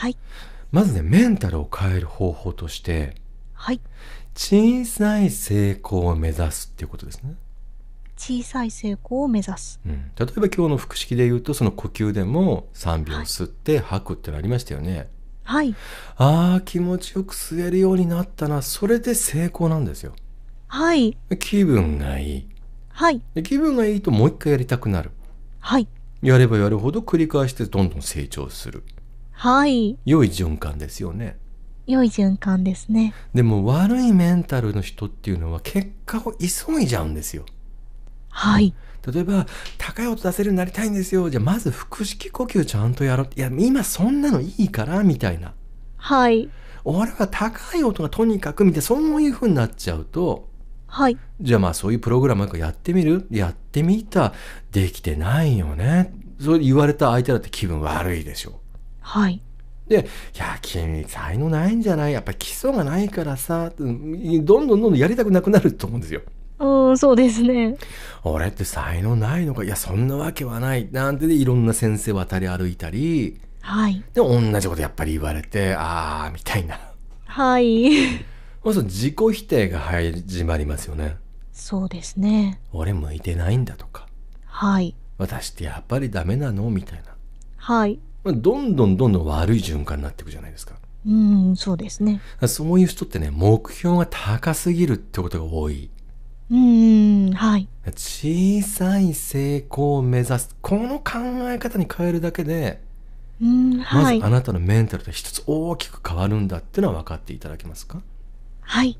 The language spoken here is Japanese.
はい、まずねメンタルを変える方法として、はい、小さい成功を目指すっていうことですね。小さい成功を目指す、うん、例えば今日の腹式で言うとその呼吸でも3秒吸って吐くってのありましたよね。はい、あー気持ちよく吸えるようになったなそれで成功なんですよ。はい気分がいい。はい、気分がいいともう一回やりたくなる。はい、やればやるほど繰り返してどんどん成長する。はい。良い循環ですよね。良い循環ですね。でも悪いメンタルの人っていうのは結果を急いじゃうんですよ。はい。例えば、高い音出せるようになりたいんですよ。じゃあ、まず腹式呼吸ちゃんとやろう。いや、今そんなのいいから、みたいな。はい。俺は高い音がとにかく、みたいな、そういう風になっちゃうと、はい。じゃあまあそういうプログラムやってみるやってみた。できてないよね。そう言われた相手だって気分悪いでしょ。はい。で、いや、君、才能ないんじゃないやっぱ基礎がないからさ、どんどんどんどんやりたくなくなると思うんですよ。うん、そうですね。俺って才能ないのかいや、そんなわけはない。なんてで、いろんな先生渡り歩いたり、はい。で、同じことやっぱり言われて、あー、みたいな。はい。そうそ自己否定が始まりますよね。そうですね。俺向いてないんだとか。はい。私ってやっぱりダメなのみたいな。はい。どんどんどんどん悪い循環になっていくじゃないですか。うん、そうですね。そういう人ってね、目標が高すぎるってことが多い。うん、はい。小さい成功を目指す。この考え方に変えるだけで、うん、はい、まずあなたのメンタルと一つ大きく変わるんだっていうのは分かっていただけますかはい。